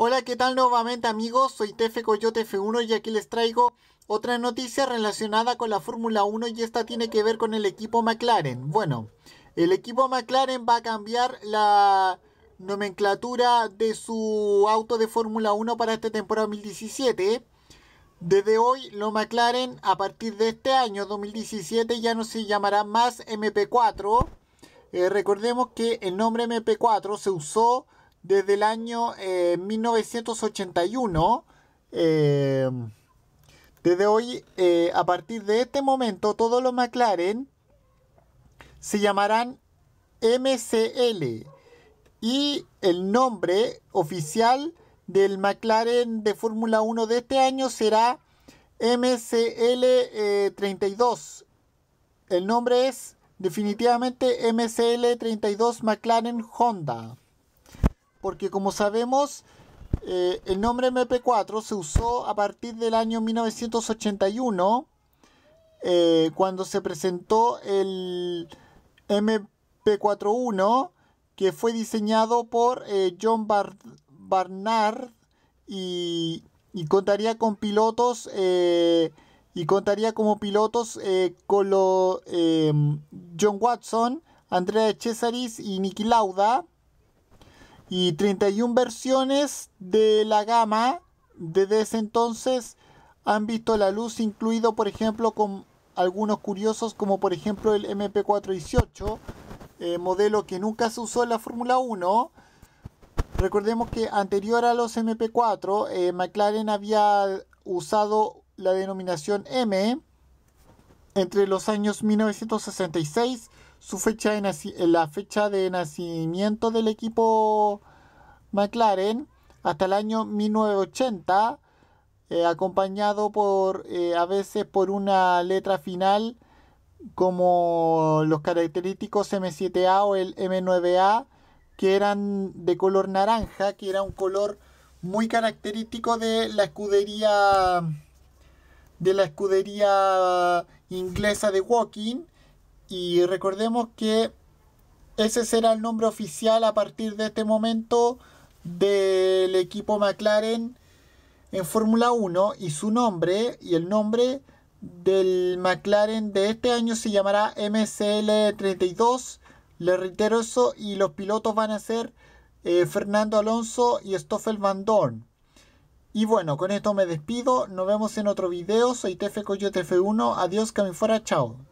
Hola, ¿qué tal nuevamente amigos? Soy Tefe Coyote F1 y aquí les traigo otra noticia relacionada con la Fórmula 1 y esta tiene que ver con el equipo McLaren. Bueno, el equipo McLaren va a cambiar la nomenclatura de su auto de Fórmula 1 para esta temporada 2017. Desde hoy, lo McLaren a partir de este año 2017 ya no se llamará más MP4. Eh, recordemos que el nombre MP4 se usó desde el año 1981. Eh, eh, desde hoy, eh, a partir de este momento, todos los McLaren se llamarán MCL. Y el nombre oficial del McLaren de Fórmula 1 de este año será MCL32. el nombre es definitivamente MCL32 McLaren Honda porque como sabemos, eh, el nombre MP4 se usó a partir del año 1981, eh, cuando se presentó el MP41, que fue diseñado por eh, John Barnard y, contaría con pilotos y contaría como pilotos con John Watson, Andrea Cesaris y Niki Lauda y 31 versiones de la gama desde ese entonces han visto la luz, incluido por ejemplo con algunos curiosos como por ejemplo el MP418, eh, modelo que nunca se usó en la Fórmula 1. Recordemos que anterior a los MP4, eh, McLaren había usado la denominación M entre los años 1966 su fecha de eh, la fecha de nacimiento del equipo McLaren hasta el año 1980, eh, acompañado por eh, a veces por una letra final como los característicos M7A o el M9A, que eran de color naranja, que era un color muy característico de la escudería de la escudería inglesa de Walking y recordemos que ese será el nombre oficial a partir de este momento del equipo McLaren en Fórmula 1 y su nombre y el nombre del McLaren de este año se llamará MCL32. Le reitero eso y los pilotos van a ser eh, Fernando Alonso y Stoffel Van Dorn. Y bueno, con esto me despido. Nos vemos en otro video. Soy Tefe Coyote F1. Adiós, que me fuera. Chao.